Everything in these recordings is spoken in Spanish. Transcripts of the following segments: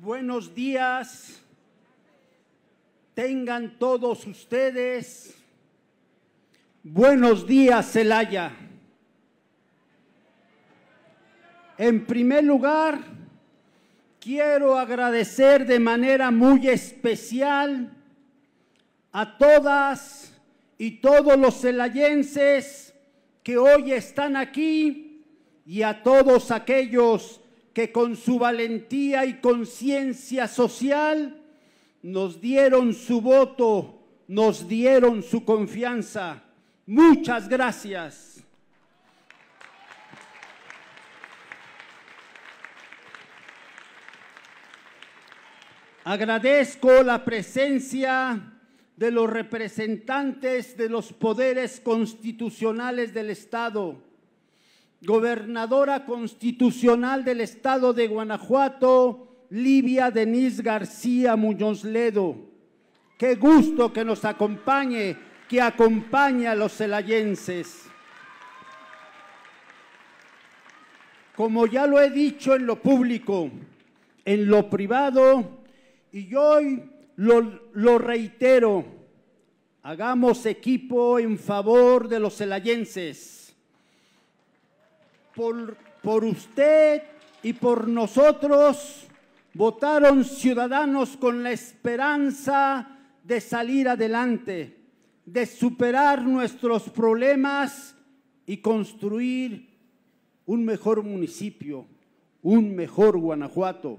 Buenos días. Tengan todos ustedes. Buenos días, Celaya. En primer lugar, quiero agradecer de manera muy especial a todas y todos los celayenses que hoy están aquí y a todos aquellos que con su valentía y conciencia social nos dieron su voto, nos dieron su confianza. Muchas gracias. Agradezco la presencia de los representantes de los poderes constitucionales del Estado gobernadora constitucional del estado de Guanajuato, Livia Denise García Muñoz Ledo. Qué gusto que nos acompañe, que acompañe a los celayenses. Como ya lo he dicho en lo público, en lo privado, y hoy lo, lo reitero, hagamos equipo en favor de los celayenses por, por usted y por nosotros votaron ciudadanos con la esperanza de salir adelante, de superar nuestros problemas y construir un mejor municipio, un mejor Guanajuato.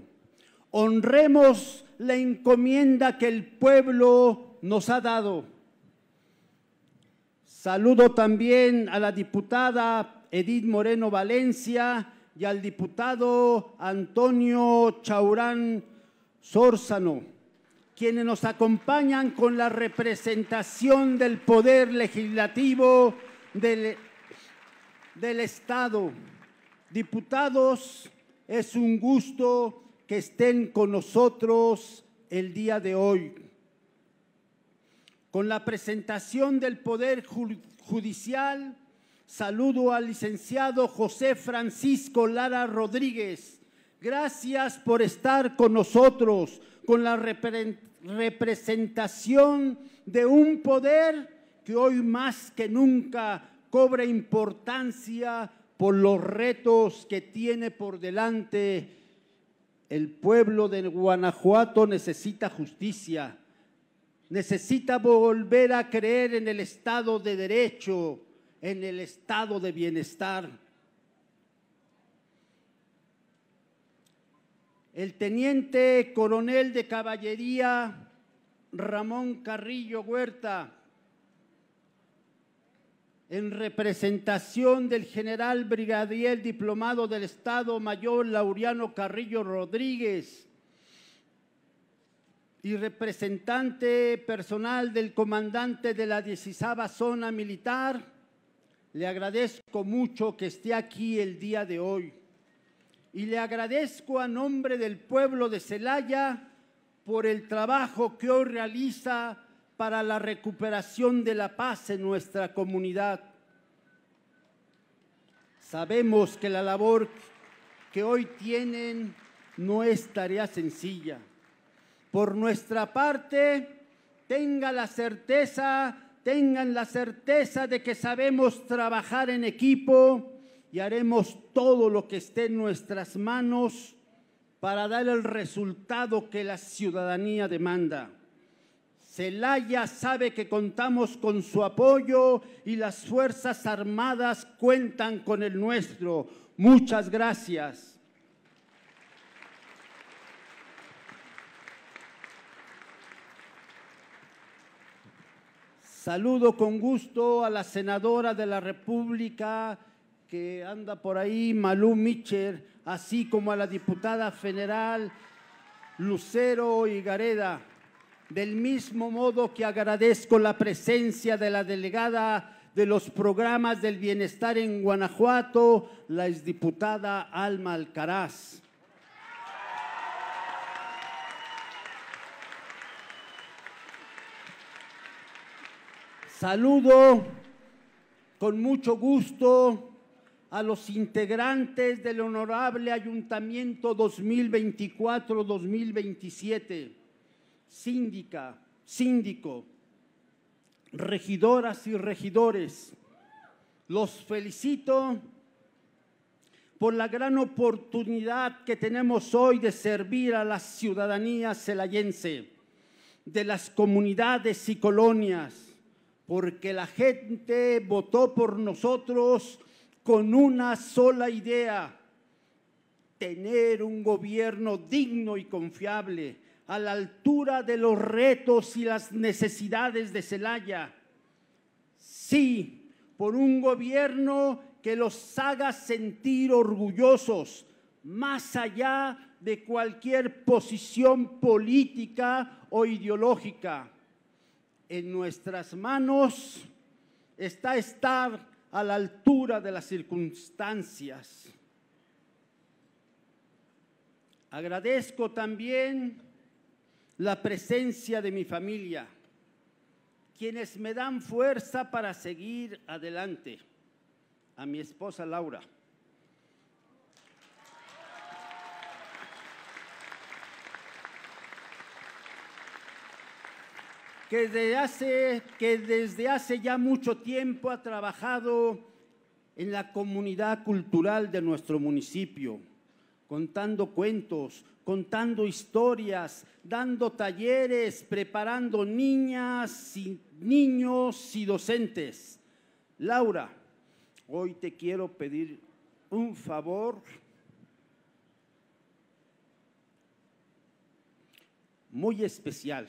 Honremos la encomienda que el pueblo nos ha dado. Saludo también a la diputada Edith Moreno Valencia y al diputado Antonio Chaurán Sórzano, quienes nos acompañan con la representación del Poder Legislativo del, del Estado. Diputados, es un gusto que estén con nosotros el día de hoy. Con la presentación del Poder Judicial, Saludo al licenciado José Francisco Lara Rodríguez. Gracias por estar con nosotros, con la representación de un poder que hoy más que nunca cobra importancia por los retos que tiene por delante. El pueblo de Guanajuato necesita justicia, necesita volver a creer en el Estado de Derecho, en el estado de bienestar. El teniente coronel de caballería Ramón Carrillo Huerta, en representación del general brigadier diplomado del Estado Mayor Laureano Carrillo Rodríguez, y representante personal del comandante de la 16 Zona Militar, le agradezco mucho que esté aquí el día de hoy y le agradezco a nombre del pueblo de Celaya por el trabajo que hoy realiza para la recuperación de la paz en nuestra comunidad. Sabemos que la labor que hoy tienen no es tarea sencilla. Por nuestra parte, tenga la certeza tengan la certeza de que sabemos trabajar en equipo y haremos todo lo que esté en nuestras manos para dar el resultado que la ciudadanía demanda. Celaya sabe que contamos con su apoyo y las Fuerzas Armadas cuentan con el nuestro. Muchas gracias. Saludo con gusto a la senadora de la República que anda por ahí, Malú Michel, así como a la diputada federal Lucero Higareda. Del mismo modo que agradezco la presencia de la delegada de los programas del bienestar en Guanajuato, la exdiputada Alma Alcaraz. Saludo con mucho gusto a los integrantes del Honorable Ayuntamiento 2024-2027, síndica, síndico, regidoras y regidores. Los felicito por la gran oportunidad que tenemos hoy de servir a la ciudadanía celayense, de las comunidades y colonias porque la gente votó por nosotros con una sola idea, tener un gobierno digno y confiable, a la altura de los retos y las necesidades de Celaya. Sí, por un gobierno que los haga sentir orgullosos, más allá de cualquier posición política o ideológica en nuestras manos está estar a la altura de las circunstancias. Agradezco también la presencia de mi familia, quienes me dan fuerza para seguir adelante. A mi esposa Laura que desde hace, que desde hace ya mucho tiempo ha trabajado en la comunidad cultural de nuestro municipio, contando cuentos, contando historias, dando talleres, preparando niñas, niños y docentes. Laura, hoy te quiero pedir un favor. muy especial.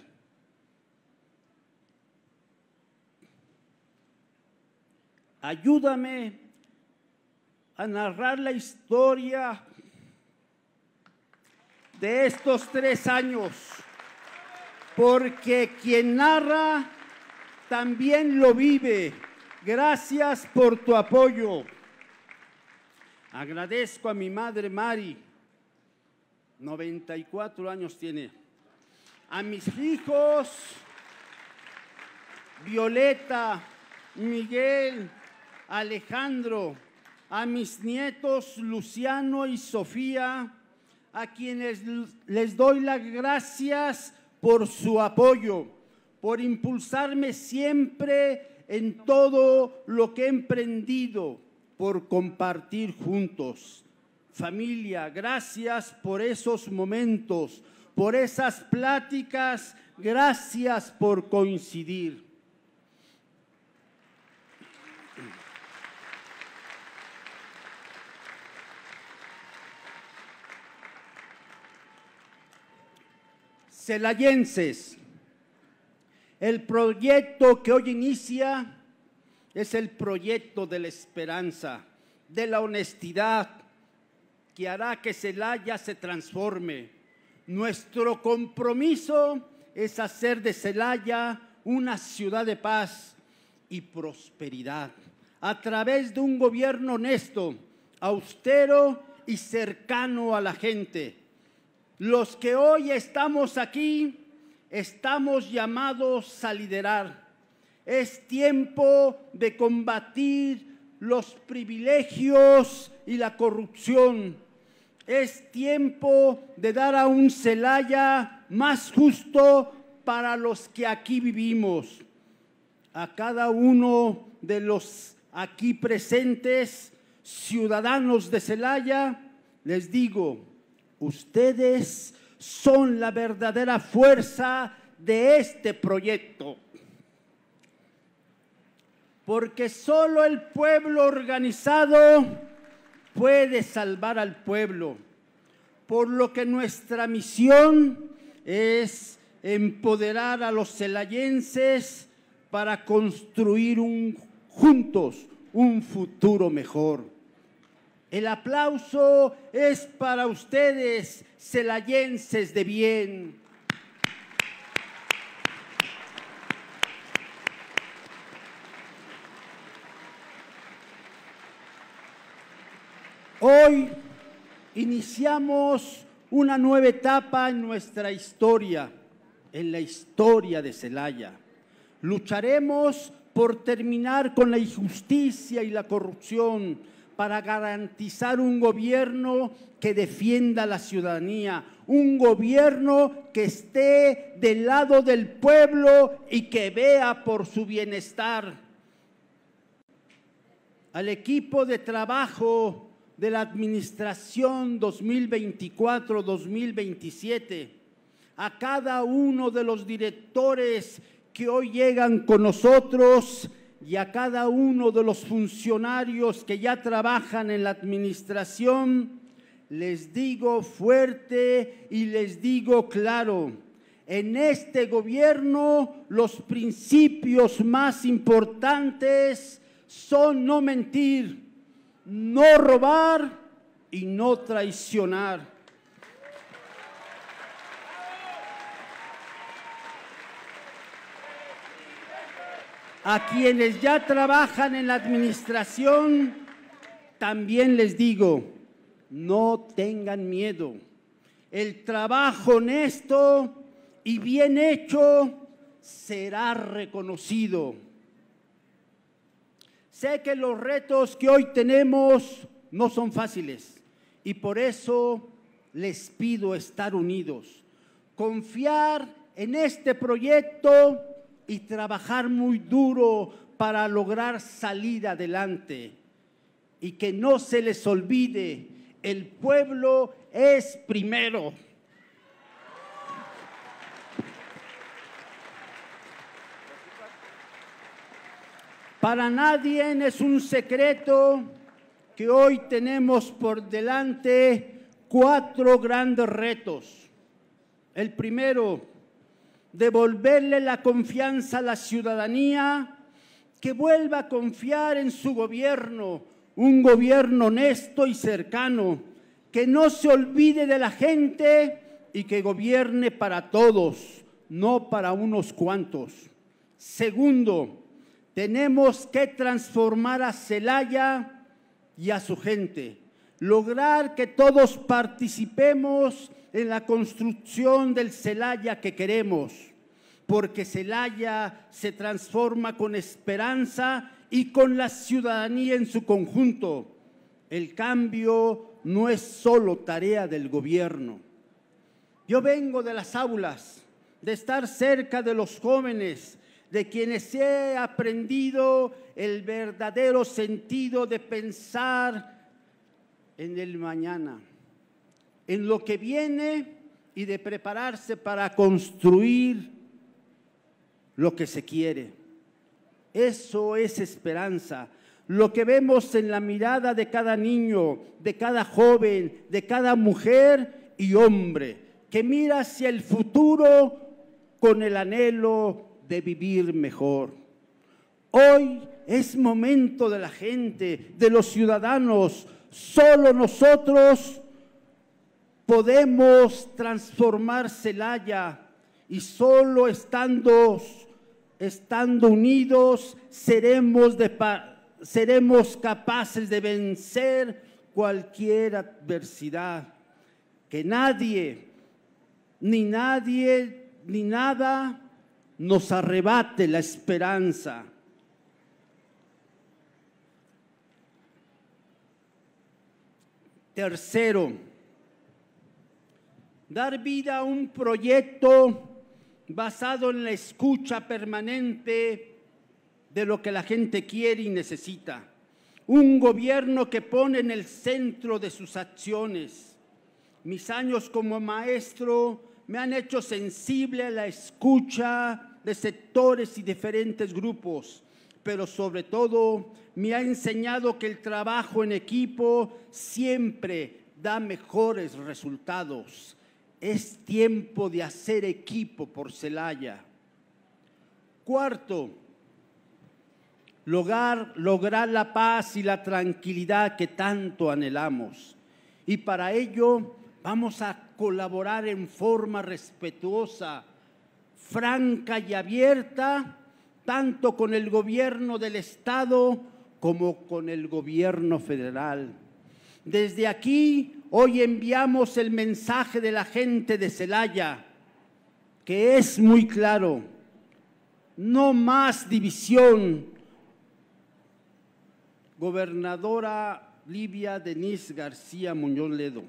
ayúdame a narrar la historia de estos tres años, porque quien narra también lo vive. Gracias por tu apoyo. Agradezco a mi madre Mari, 94 años tiene, a mis hijos, Violeta, Miguel, Alejandro, a mis nietos Luciano y Sofía, a quienes les doy las gracias por su apoyo, por impulsarme siempre en todo lo que he emprendido, por compartir juntos. Familia, gracias por esos momentos, por esas pláticas, gracias por coincidir. celayenses. El proyecto que hoy inicia es el proyecto de la esperanza, de la honestidad, que hará que Celaya se transforme. Nuestro compromiso es hacer de Celaya una ciudad de paz y prosperidad, a través de un gobierno honesto, austero y cercano a la gente los que hoy estamos aquí, estamos llamados a liderar. Es tiempo de combatir los privilegios y la corrupción. Es tiempo de dar a un Celaya más justo para los que aquí vivimos. A cada uno de los aquí presentes ciudadanos de Celaya, les digo, Ustedes son la verdadera fuerza de este proyecto. Porque solo el pueblo organizado puede salvar al pueblo. Por lo que nuestra misión es empoderar a los celayenses para construir juntos un futuro mejor. El aplauso es para ustedes, celayenses de bien. Hoy iniciamos una nueva etapa en nuestra historia, en la historia de Celaya. Lucharemos por terminar con la injusticia y la corrupción para garantizar un gobierno que defienda a la ciudadanía, un gobierno que esté del lado del pueblo y que vea por su bienestar. Al equipo de trabajo de la administración 2024-2027, a cada uno de los directores que hoy llegan con nosotros, y a cada uno de los funcionarios que ya trabajan en la administración, les digo fuerte y les digo claro, en este gobierno los principios más importantes son no mentir, no robar y no traicionar. A quienes ya trabajan en la administración, también les digo, no tengan miedo. El trabajo honesto y bien hecho será reconocido. Sé que los retos que hoy tenemos no son fáciles y por eso les pido estar unidos, confiar en este proyecto y trabajar muy duro para lograr salir adelante. Y que no se les olvide, el pueblo es primero. Para nadie es un secreto que hoy tenemos por delante cuatro grandes retos. El primero, devolverle la confianza a la ciudadanía, que vuelva a confiar en su gobierno, un gobierno honesto y cercano, que no se olvide de la gente y que gobierne para todos, no para unos cuantos. Segundo, tenemos que transformar a Celaya y a su gente lograr que todos participemos en la construcción del Celaya que queremos, porque Celaya se transforma con esperanza y con la ciudadanía en su conjunto. El cambio no es solo tarea del gobierno. Yo vengo de las aulas, de estar cerca de los jóvenes, de quienes he aprendido el verdadero sentido de pensar en el mañana, en lo que viene y de prepararse para construir lo que se quiere. Eso es esperanza. Lo que vemos en la mirada de cada niño, de cada joven, de cada mujer y hombre, que mira hacia el futuro con el anhelo de vivir mejor. Hoy es momento de la gente, de los ciudadanos, Solo nosotros podemos transformar Celaya y solo estando, estando unidos seremos, seremos capaces de vencer cualquier adversidad. Que nadie, ni nadie, ni nada nos arrebate la esperanza Tercero, dar vida a un proyecto basado en la escucha permanente de lo que la gente quiere y necesita. Un gobierno que pone en el centro de sus acciones. Mis años como maestro me han hecho sensible a la escucha de sectores y diferentes grupos pero sobre todo me ha enseñado que el trabajo en equipo siempre da mejores resultados. Es tiempo de hacer equipo por Celaya. Cuarto, lograr, lograr la paz y la tranquilidad que tanto anhelamos. Y para ello vamos a colaborar en forma respetuosa, franca y abierta tanto con el gobierno del Estado como con el gobierno federal. Desde aquí hoy enviamos el mensaje de la gente de Celaya, que es muy claro, no más división. Gobernadora Livia Denise García Muñoz Ledo,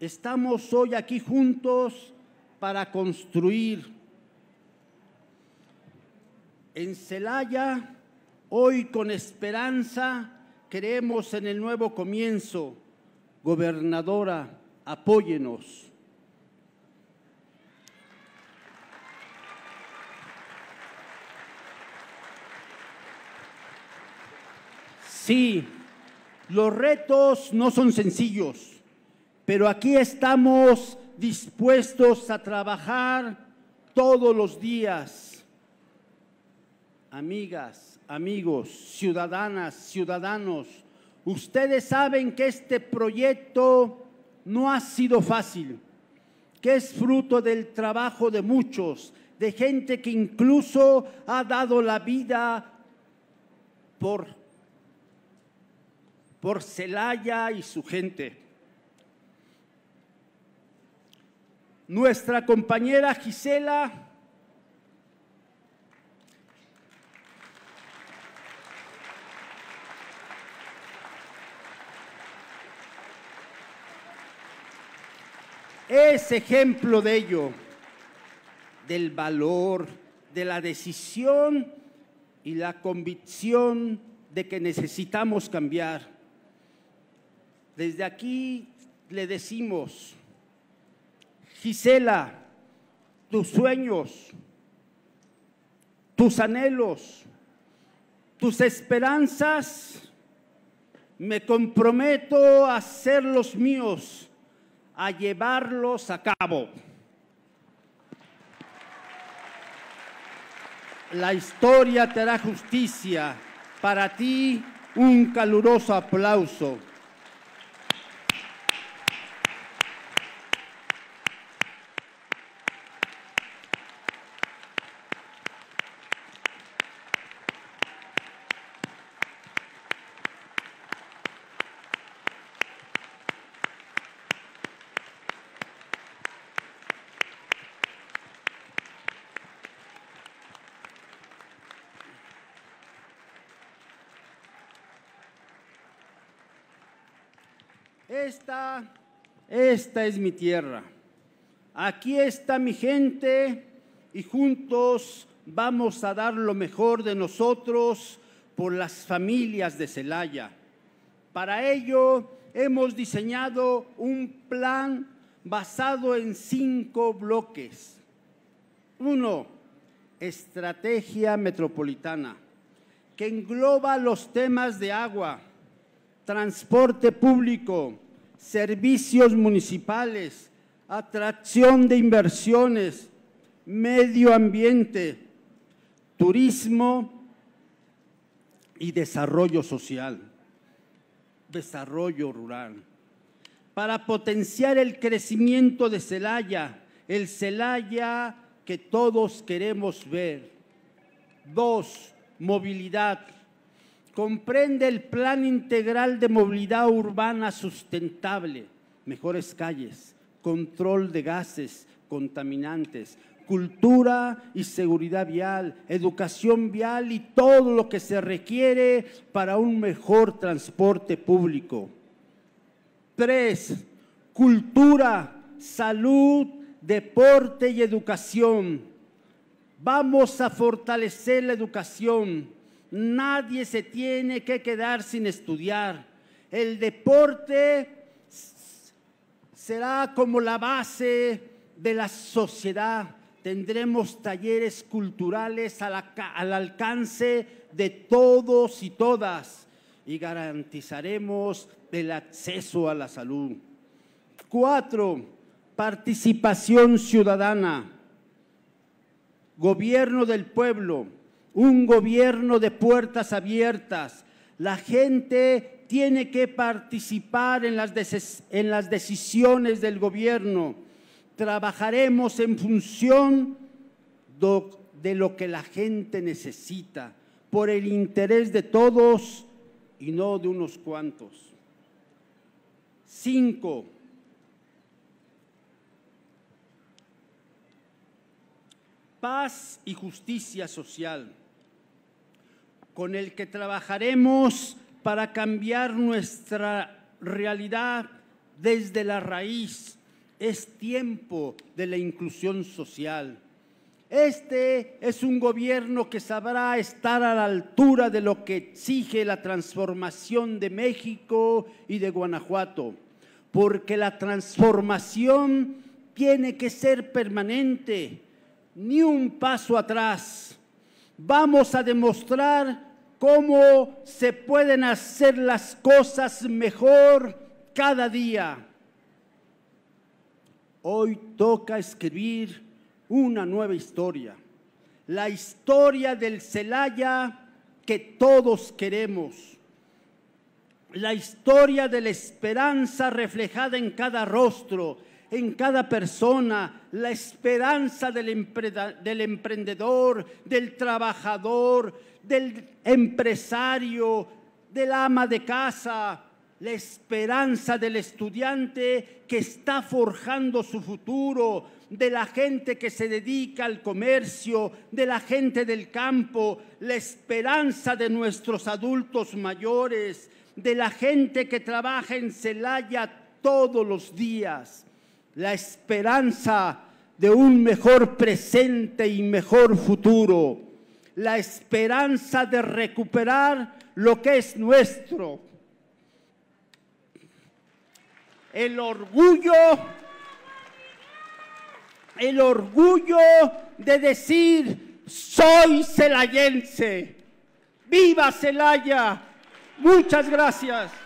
estamos hoy aquí juntos para construir en Celaya, hoy con esperanza creemos en el nuevo comienzo. Gobernadora, apóyenos. Sí, los retos no son sencillos, pero aquí estamos dispuestos a trabajar todos los días Amigas, amigos, ciudadanas, ciudadanos, ustedes saben que este proyecto no ha sido fácil, que es fruto del trabajo de muchos, de gente que incluso ha dado la vida por, por Celaya y su gente. Nuestra compañera Gisela es ejemplo de ello, del valor, de la decisión y la convicción de que necesitamos cambiar. Desde aquí le decimos, Gisela, tus sueños, tus anhelos, tus esperanzas, me comprometo a ser los míos a llevarlos a cabo. La historia te da justicia. Para ti, un caluroso aplauso. Esta, esta es mi tierra. Aquí está mi gente y juntos vamos a dar lo mejor de nosotros por las familias de Celaya. Para ello hemos diseñado un plan basado en cinco bloques. Uno, estrategia metropolitana, que engloba los temas de agua, transporte público, servicios municipales, atracción de inversiones, medio ambiente, turismo y desarrollo social, desarrollo rural. Para potenciar el crecimiento de Celaya, el Celaya que todos queremos ver. Dos, movilidad comprende el plan integral de movilidad urbana sustentable, mejores calles, control de gases contaminantes, cultura y seguridad vial, educación vial y todo lo que se requiere para un mejor transporte público. Tres, cultura, salud, deporte y educación. Vamos a fortalecer la educación Nadie se tiene que quedar sin estudiar. El deporte será como la base de la sociedad. Tendremos talleres culturales al, alcance de todos y todas y garantizaremos el acceso a la salud. Cuatro, participación ciudadana, gobierno del pueblo un gobierno de puertas abiertas. La gente tiene que participar en las, decisiones del gobierno. Trabajaremos en función de lo que la gente necesita, por el interés de todos y no de unos cuantos. Cinco. Paz y justicia social con el que trabajaremos para cambiar nuestra realidad desde la raíz. Es tiempo de la inclusión social. Este es un gobierno que sabrá estar a la altura de lo que exige la transformación de México y de Guanajuato, porque la transformación tiene que ser permanente, ni un paso atrás. Vamos a demostrar cómo se pueden hacer las cosas mejor cada día. Hoy toca escribir una nueva historia, la historia del Celaya que todos queremos, la historia de la esperanza reflejada en cada rostro, en cada persona la esperanza del, emprendedor, del trabajador, del empresario, del ama de casa, la esperanza del estudiante que está forjando su futuro, de la gente que se dedica al comercio, de la gente del campo, la esperanza de nuestros adultos mayores, de la gente que trabaja en Celaya todos los días la esperanza de un mejor presente y mejor futuro, la esperanza de recuperar lo que es nuestro, el orgullo, el orgullo de decir, soy celayense, viva Celaya, muchas gracias.